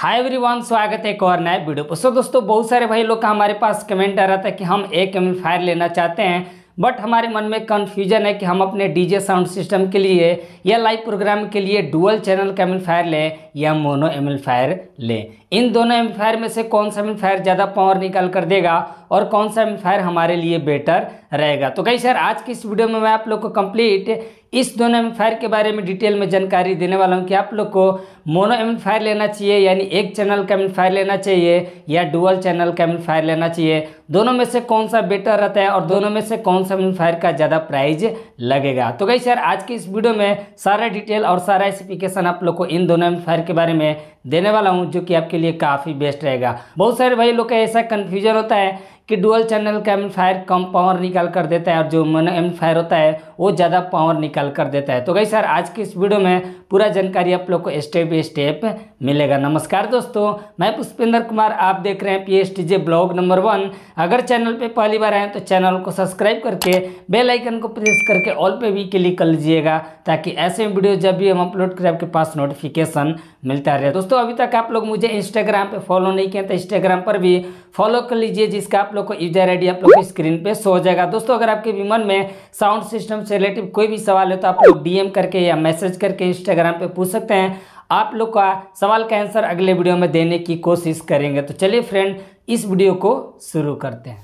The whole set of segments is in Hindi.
हाय एवरीवन स्वागत है एक और नए वीडियो पर सो दोस्तों बहुत सारे भाई लोग का हमारे पास कमेंट आ रहा था कि हम एक एम फायर लेना चाहते हैं बट हमारे मन में कन्फ्यूजन है कि हम अपने डीजे साउंड सिस्टम के लिए या लाइव प्रोग्राम के लिए डुअल चैनल का फायर लें या मोनो एम फायर लें इन दोनों एम फायर में से कौन सा एम फायर ज़्यादा पावर निकाल कर देगा और कौन सा एम्पलीफायर हमारे लिए बेटर रहेगा तो कहीं सर आज की इस वीडियो में मैं आप लोग को कंप्लीट इस दोनों एम्पलीफायर के बारे में डिटेल में जानकारी देने वाला हूँ कि आप लोग को मोनो एम्पलीफायर लेना चाहिए यानी एक चैनल का एम्पलीफायर लेना चाहिए या डुअल चैनल का एम्पलीफायर लेना चाहिए दोनों में से कौन सा बेटर रहता है और दोनों में से कौन सा एम्पलीफायर का ज़्यादा प्राइज लगेगा तो कहीं सर आज की इस वीडियो में सारा डिटेल और सारा स्पेसिफिकेशन आप लोग को इन दोनों एम्पलीफायर के बारे में देने वाला हूँ जो कि आपके लिए काफ़ी बेस्ट रहेगा बहुत सारे भाई लोग का ऐसा कन्फ्यूजन होता है कि डुअल चैनल का एम्पलीफायर कम पावर निकाल कर देता है और जो मोनो एम्पलीफायर होता है वो ज़्यादा पावर निकाल कर देता है तो गई सर आज की इस वीडियो में पूरा जानकारी आप लोग को स्टेप बाई स्टेप मिलेगा नमस्कार दोस्तों मैं पुष्पेंद्र कुमार आप देख रहे हैं P S TJ blog number one अगर चैनल पर पहली बार आए तो चैनल को सब्सक्राइब करके बेल आइकन को प्रेस करके ऑल पे भी क्लिक कर लीजिएगा ताकि ऐसे वीडियो जब भी हम अपलोड करें आपके पास नोटिफिकेशन मिलता रहे दोस्तों अभी तक आप लोग मुझे इंस्टाग्राम पर फॉलो नहीं किया तो इंस्टाग्राम पर भी फॉलो कर लीजिए जिसका आप लोग लोग को यूजर आईडी आप लोग की स्क्रीन पे शो हो जाएगा दोस्तों अगर आपके भी मन में साउंड सिस्टम से रिलेटिव कोई भी सवाल है तो आप लोग डीएम करके या मैसेज करके इंस्टाग्राम पे पूछ सकते हैं आप लोग का सवाल का आंसर अगले वीडियो में देने की कोशिश करेंगे तो चलिए फ्रेंड इस वीडियो को शुरू करते हैं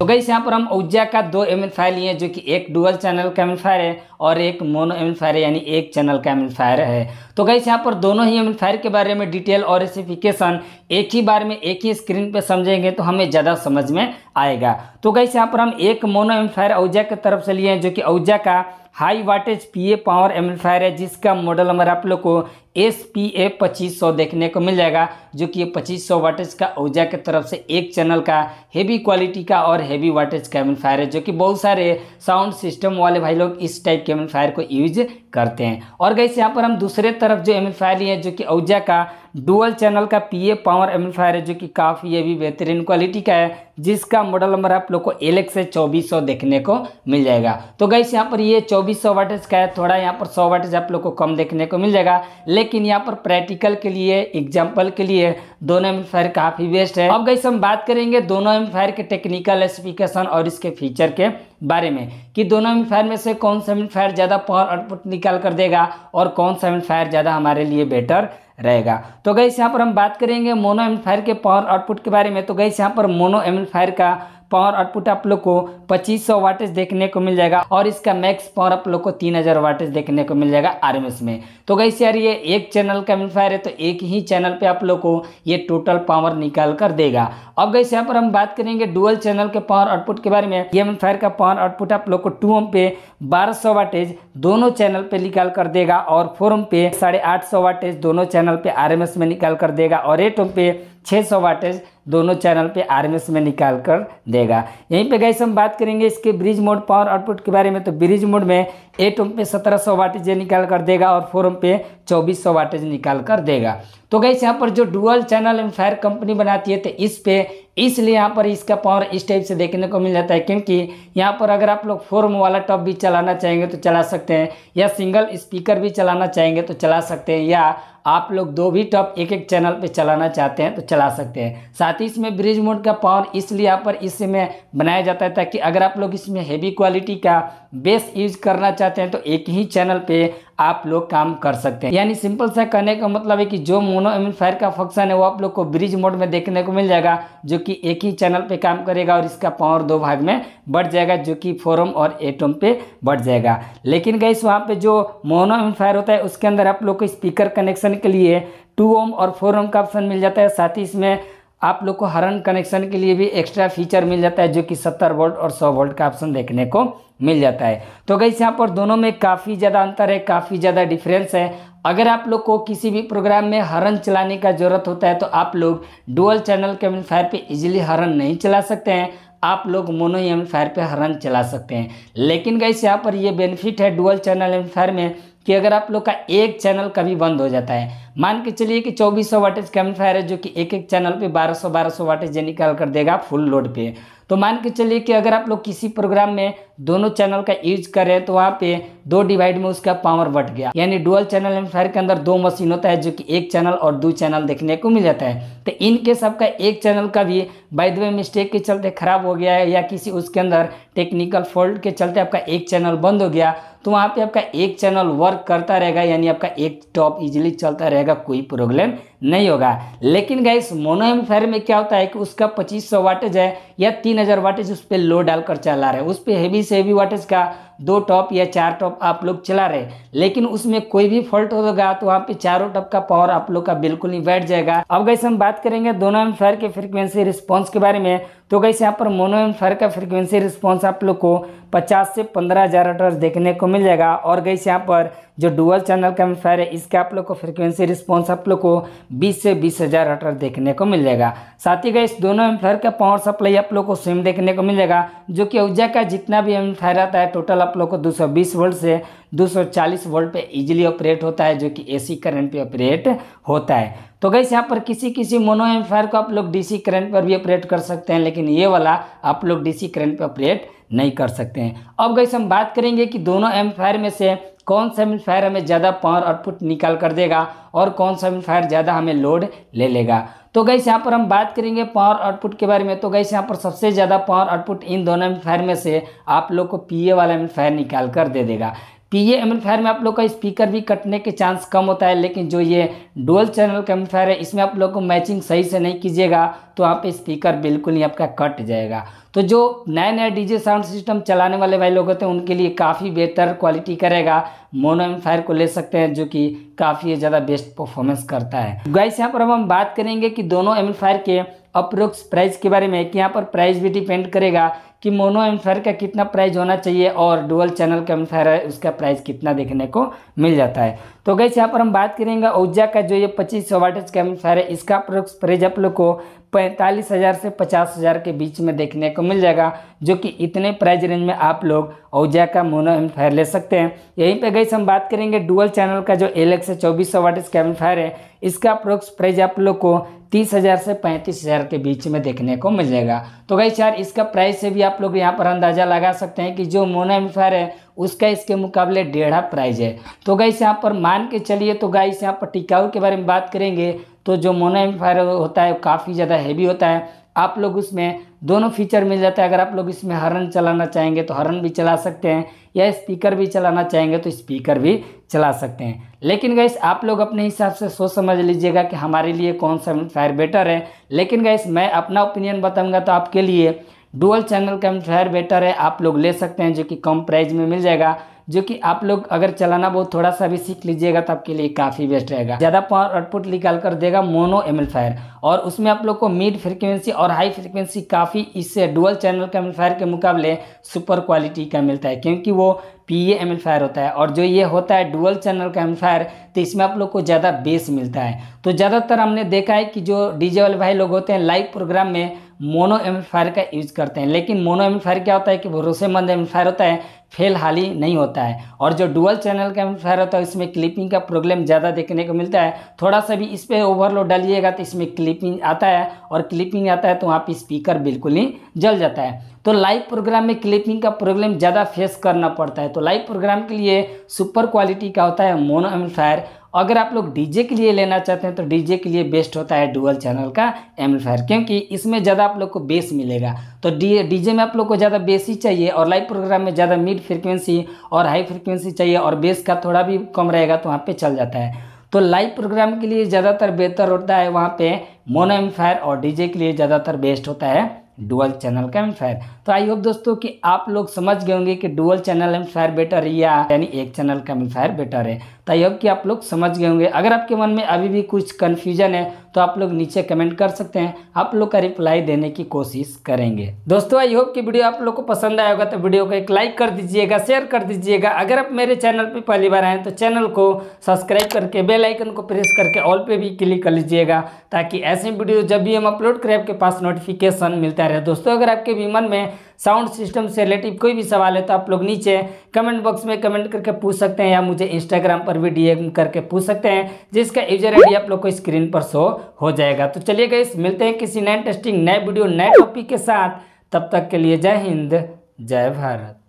तो गई यहाँ पर हम ऊर्जा का दो एम फाइल लिए जो कि एक डुअल चैनल का एम फाइल है और एक मोनो एम्पलीफायर यानी एक चैनल का एम्पलीफायर है तो कैसे यहाँ पर दोनों ही एम्पलीफायर के बारे में डिटेल और स्पेसिफिकेशन एक ही बार में एक ही स्क्रीन पर समझेंगे तो हमें ज़्यादा समझ में आएगा तो कैसे यहाँ पर हम एक मोनो एम्पलीफायर औजा की तरफ से लिए हैं जो कि औजा का high wattage PA power amplifier है जिसका मॉडल नंबर आप लोग को एस पी ए पच्चीस सौ देखने को मिल जाएगा जो कि ये पच्चीस सौ वाटेज का ऊर्जा की तरफ से एक चैनल का हेवी क्वालिटी का और हेवी वाटेज का एम्पलीफायर है जो कि बहुत सारे साउंड सिस्टम वाले भाई लोग इस टाइप के एम्पलीफायर को यूज करते हैं और गैस यहाँ पर हम दूसरे तरफ जो एम्पलीफायर लिए जो कि औजा का डुअल चैनल का पीए पावर एम्पलीफायर है जो कि काफ़ी ये भी बेहतरीन क्वालिटी का है जिसका मॉडल नंबर आप लोग को एल एक्स चौबीस सौ देखने को मिल जाएगा तो गैस यहाँ पर ये चौबीस सौ वाटेज का है थोड़ा यहाँ पर सौ वाटेज आप लोग को कम देखने को मिल जाएगा लेकिन यहाँ पर प्रैक्टिकल के लिए एग्जाम्पल के लिए दोनों एम्पलीफायर काफ़ी बेस्ट है अब गैस हम बात करेंगे दोनों एम्पलीफायर के टेक्निकल स्पेसिफिकेशन और इसके फीचर के बारे में कि दोनों एम्पलीफायर में से कौन सा एम्पलीफायर ज़्यादा पावर आउटपुट निकाल कर देगा और कौन सा एम्पलीफायर ज़्यादा हमारे लिए बेटर रहेगा तो गई यहाँ पर हम बात करेंगे मोनो एम्पलीफायर के पावर आउटपुट के बारे में तो गई यहाँ पर मोनो एम्पलीफायर का पावर आउटपुट आप लोग को पच्चीस सौ वाटेज देखने को मिल जाएगा और इसका मैक्स पावर आप लोग को तीन हज़ार वाटेज देखने को मिल जाएगा आर में तो गई यार ये एक चैनल का एम्पलीफायर है तो एक ही चैनल पे आप लोग को ये टोटल पावर निकाल कर देगा अब गई यहाँ पर हम बात करेंगे डुअल चैनल के पावर आउटपुट के बारे में ये एम्पलीफायर का पावर आउटपुट आप लोग को टू ओम पे बारह सौ वाटेज दोनों चैनल पे निकाल कर देगा और फोर ओम पे साढ़े आठ सौ वाटेज दोनों चैनल पे एस में निकाल कर देगा और एट ओम पे 600 वाटेज दोनों चैनल पे आरएमएस में निकाल कर देगा यहीं पे गैस हम बात करेंगे इसके ब्रिज मोड पावर आउटपुट के बारे में तो ब्रिज मोड में एट ओम पे 1700 वाटेज निकाल कर देगा और फोर ओम पे 2400 वाटेज निकाल कर देगा तो गैस यहाँ पर जो डुअल चैनल एम्फायर कंपनी बनाती है तो इस पे इसलिए यहाँ पर इसका पावर इस टाइप से देखने को मिल जाता है क्योंकि यहाँ पर अगर आप लोग फोर्म वाला टॉप भी चलाना चाहेंगे तो चला सकते हैं या सिंगल स्पीकर भी चलाना चाहेंगे तो चला सकते हैं या आप लोग दो भी टॉप एक एक चैनल पे चलाना चाहते हैं तो चला सकते हैं साथ ही इसमें ब्रिज मोड का पावर इसलिए यहाँ पर इसमें बनाया जाता है ताकि अगर आप लोग इसमें हैवी क्वालिटी का बेस यूज करना चाहते हैं तो एक ही चैनल पे आप लोग काम कर सकते हैं यानी सिंपल सा कहने का मतलब है कि जो मोनो एम्पलीफायर का फंक्शन है वो आप लोग को ब्रिज मोड में देखने को मिल जाएगा जो कि एक ही चैनल पे काम करेगा और इसका पावर दो भाग में बढ़ जाएगा जो कि फोरम और एटम पे बढ़ जाएगा लेकिन गई वहाँ पे जो मोनो एम्पलीफायर होता है उसके अंदर आप लोग को स्पीकर कनेक्शन के लिए टू ओम और फोर ओम का ऑप्शन मिल जाता है साथ ही इसमें आप लोग को हरन कनेक्शन के लिए भी एक्स्ट्रा फीचर मिल जाता है जो कि 70 वोल्ट और 100 वोल्ट का ऑप्शन देखने को मिल जाता है तो गई यहाँ पर दोनों में काफ़ी ज़्यादा अंतर है काफ़ी ज़्यादा डिफरेंस है अगर आप लोग को किसी भी प्रोग्राम में हरन चलाने का ज़रूरत होता है तो आप लोग डुअल चैनल के एम्पलीफायर पर ईजिली हरन नहीं चला सकते हैं आप लोग मोनो एम्पलीफायर पे हरन चला सकते हैं लेकिन गई यहाँ पर ये बेनिफिट है डुअल चैनल एम्पलीफायर में कि अगर आप लोग का एक चैनल कभी बंद हो जाता है मान के चलिए कि 2400 सौ वाटेज कैम्पफायर है जो कि एक एक चैनल पे 1200 1200 वाटेज ये निकाल कर देगा फुल लोड पे तो मान के चलिए कि अगर आप लोग किसी प्रोग्राम में दोनों चैनल का यूज कर रहे हैं तो वहाँ पे दो डिवाइड में उसका पावर बट गया यानी डुअल चैनल एम्पफायर के अंदर दो मशीन होता है जो कि एक चैनल और दो चैनल देखने को मिल जाता है तो इनके सबका आपका एक चैनल का भी बाय द वे मिस्टेक के चलते खराब हो गया है या किसी उसके अंदर टेक्निकल फॉल्ट के चलते आपका एक चैनल बंद हो गया तो वहाँ पे आपका एक चैनल वर्क करता रहेगा यानी आपका एक टॉप इजीली चलता रहेगा कोई प्रॉब्लम नहीं होगा लेकिन गाइस मोनो हेमीफायर में क्या होता है कि उसका 2500 वाटेज है या 3000 वाटेज उस पर लो डालकर चला रहे उस पर हैवी से हैवी वाटेज का दो टॉप या चार टॉप आप लोग चला रहे लेकिन उसमें कोई भी फॉल्ट होगा तो वहाँ पे चारों टॉप का पावर आप लोग का बिल्कुल नहीं बैठ जाएगा अब गैस हम बात करेंगे दोनों एम्फायर के फ्रिक्वेंसी रिस्पॉन्स के बारे में तो गैस यहाँ पर मोनो एम्फायर का फ्रिक्वेंसी रिस्पॉन्स आप लोग को पचास से पंद्रह हज़ार देखने को मिल जाएगा और गैस यहाँ पर जो डुअल चैनल का एम्फायर है इसके आप लोग को फ्रिक्वेंसी रिस्पॉन्स आप लोग को बीस से बीस हज़ार हटर देखने को मिल जाएगा साथ ही गई दोनों एम्फायर का पावर सप्लाई आप लोग को सेम देखने को मिल जाएगा जो कि ऊर्जा का जितना भी एम्फायर आता है टोटल आप लोग को 220 वोल्ट से 240 वोल्ट पे इजीली ऑपरेट होता है जो कि एसी करंट पे ऑपरेट होता है तो गई यहाँ पर किसी किसी मोनो एम्फायर को आप लोग डी करंट पर भी ऑपरेट कर सकते हैं लेकिन ये वाला आप लोग डी करंट पर ऑपरेट नहीं कर सकते हैं अब गई हम बात करेंगे कि दोनों एम्फायर में से कौन सा एम्पलीफायर हमें ज़्यादा पावर आउटपुट निकाल कर देगा और कौन सा एम्पलीफायर ज़्यादा हमें लोड ले लेगा तो गैस यहाँ पर हम बात करेंगे पावर आउटपुट के बारे में तो गैस यहाँ पर सबसे ज़्यादा पावर आउटपुट इन दोनों एम्पलीफायर में से आप लोग को पी वाला एम्पलीफायर निकाल कर दे देगा पीए एम्पलीफायर में आप लोग का स्पीकर भी कटने के चांस कम होता है लेकिन जो ये डोल चैनल का एम्पलीफायर है इसमें आप लोग को मैचिंग सही से नहीं कीजिएगा तो आप स्पीकर बिल्कुल ही आपका कट जाएगा तो जो नए नए डीजे साउंड सिस्टम चलाने वाले भाई लोग होते हैं उनके लिए काफ़ी बेहतर क्वालिटी करेगा मोनो फायर को ले सकते हैं जो कि काफ़ी ज़्यादा बेस्ट परफॉर्मेंस करता है गाइस यहाँ पर अब हम बात करेंगे कि दोनों फायर के अप्रोक्स प्राइस के बारे में कि यहाँ पर प्राइस भी डिपेंड करेगा कि मोनो फायर का कितना प्राइस होना चाहिए और डुअल चैनल का फायर है उसका प्राइस कितना देखने को मिल जाता है तो गैस यहाँ पर हम बात करेंगे ओजा का जो ये पच्चीस सौ वाटेज का अनुसार है इसका प्रेज आप लोग को पैंतालीस हज़ार से पचास हज़ार के बीच में देखने को मिल जाएगा जो कि इतने प्राइस रेंज में आप लोग ओजा का मोनो एम फायर ले सकते हैं यहीं पे गई हम बात करेंगे डुअल चैनल का जो एल एक्स चौबीस सौ वाटेज इसका फायर है इसका प्रोक्स प्राइस आप लोग को तीस हज़ार से पैंतीस हज़ार के बीच में देखने को मिल जाएगा तो गई यार इसका प्राइस से भी आप लोग यहाँ पर अंदाज़ा लगा सकते हैं कि जो मोनो फायर है उसका इसके मुकाबले डेढ़ा प्राइज है तो गाइस यहाँ पर मान के चलिए तो गाइस यहाँ पर टिकाऊ के बारे में बात करेंगे तो जो मोनोएम्फायर होता है काफ़ी ज़्यादा हैवी होता है आप लोग उसमें दोनों फीचर मिल जाता है अगर आप लोग इसमें हरन चलाना चाहेंगे तो हरन भी चला सकते हैं या स्पीकर भी चलाना चाहेंगे तो स्पीकर भी चला सकते हैं लेकिन गैस आप लोग अपने हिसाब से सोच समझ लीजिएगा कि हमारे लिए कौन सा फायर बेटर है लेकिन गैस मैं अपना ओपिनियन बताऊंगा तो आपके लिए डुअल चैनल कंप्रेसर बेटर है आप लोग ले सकते हैं जो कि कम प्राइस में मिल जाएगा जो कि आप लोग अगर चलाना बहुत थोड़ा सा भी सीख लीजिएगा तो आपके लिए काफ़ी बेस्ट रहेगा ज़्यादा पावर आउटपुट निकाल कर देगा मोनो एम्पलीफायर और उसमें आप लोग को मिड फ्रीक्वेंसी और हाई फ्रीक्वेंसी काफ़ी इससे डुअल चैनल के एम्पलीफायर के मुकाबले सुपर क्वालिटी का मिलता है क्योंकि वो पी ए एम्पलीफायर होता है और जो ये होता है डुअल चैनल का एम्पलीफायर तो इसमें आप लोग को ज़्यादा बेस मिलता है तो ज़्यादातर हमने देखा है कि जो डीजे वाले भाई लोग होते हैं लाइव प्रोग्राम में मोनो एम्पलीफायर का यूज करते हैं लेकिन मोनो एम्पलीफायर क्या होता है कि भरोसेमंद एम्पलीफायर होता है फेल हाली नहीं होता है और जो डुअल चैनल का एम्पलीफायर होता है इसमें क्लिपिंग का प्रॉब्लम ज़्यादा देखने को मिलता है थोड़ा सा भी इस पर ओवरलोड डालिएगा तो इसमें क्लिपिंग आता है और क्लिपिंग आता है तो वहाँ पर स्पीकर बिल्कुल ही जल जाता है तो लाइव प्रोग्राम में क्लिपिंग का प्रॉब्लम ज़्यादा फेस करना पड़ता है तो लाइव प्रोग्राम के लिए सुपर क्वालिटी का होता है मोनो एम्पलीफायर अगर आप लोग डीजे के लिए लेना चाहते हैं तो डीजे के लिए बेस्ट होता है डुअल चैनल का एम्पलीफायर क्योंकि इसमें ज़्यादा आप लोग को बेस मिलेगा तो डी डीजे में आप लोग को ज़्यादा बेस ही चाहिए और लाइव प्रोग्राम में ज़्यादा मिड फ्रिक्वेंसी और हाई फ्रिक्वेंसी चाहिए और बेस का थोड़ा भी कम रहेगा तो वहाँ पर चल जाता है तो लाइव प्रोग्राम के लिए ज़्यादातर बेहतर होता है वहाँ पे मोनो एम्पलीफायर और डीजे के लिए ज़्यादातर बेस्ट होता है डुअल चैनल का एम्पलीफायर तो आई होप दोस्तों कि आप लोग समझ गए होंगे कि डुअल चैनल एम्पलीफायर बेटर है या यानी एक चैनल का एम्पलीफायर बेटर है आई होप कि आप लोग समझ गए होंगे अगर आपके मन में अभी भी कुछ कन्फ्यूजन है तो आप लोग नीचे कमेंट कर सकते हैं आप लोग का रिप्लाई देने की कोशिश करेंगे दोस्तों आई होप कि वीडियो आप लोग को पसंद आएगा तो वीडियो को एक लाइक कर दीजिएगा शेयर कर दीजिएगा अगर आप मेरे चैनल पर पहली बार आएँ तो चैनल को सब्सक्राइब करके बेलाइकन को प्रेस करके ऑल पे भी क्लिक कर लीजिएगा ताकि ऐसे वीडियो जब भी हम अपलोड करें आपके पास नोटिफिकेशन मिलता रहे दोस्तों अगर आपके भी मन में साउंड सिस्टम से रिलेटिव कोई भी सवाल है तो आप लोग नीचे कमेंट बॉक्स में कमेंट करके पूछ सकते हैं या मुझे इंस्टाग्राम पर भी डीएम करके पूछ सकते हैं जिसका यूजर आईडी आप लोग को स्क्रीन पर शो हो जाएगा तो चलिए गई मिलते हैं किसी नए टेस्टिंग नए वीडियो नए टॉपिक के साथ तब तक के लिए जय हिंद जय भारत